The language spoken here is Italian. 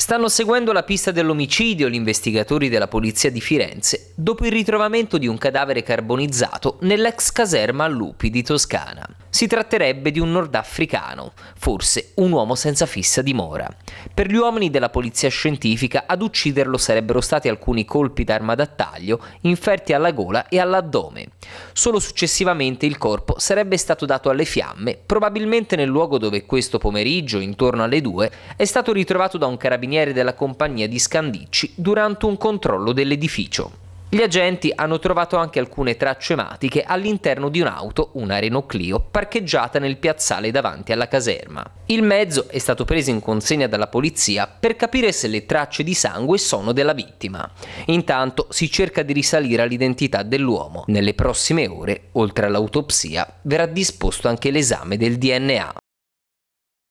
Stanno seguendo la pista dell'omicidio gli investigatori della polizia di Firenze dopo il ritrovamento di un cadavere carbonizzato nell'ex caserma Lupi di Toscana. Si tratterebbe di un nordafricano, forse un uomo senza fissa dimora. Per gli uomini della polizia scientifica ad ucciderlo sarebbero stati alcuni colpi d'arma da taglio inferti alla gola e all'addome. Solo successivamente il corpo sarebbe stato dato alle fiamme, probabilmente nel luogo dove questo pomeriggio, intorno alle due, è stato ritrovato da un carabiniere della compagnia di Scandicci durante un controllo dell'edificio. Gli agenti hanno trovato anche alcune tracce ematiche all'interno di un'auto, una Renault Clio, parcheggiata nel piazzale davanti alla caserma. Il mezzo è stato preso in consegna dalla polizia per capire se le tracce di sangue sono della vittima. Intanto si cerca di risalire all'identità dell'uomo. Nelle prossime ore, oltre all'autopsia, verrà disposto anche l'esame del DNA.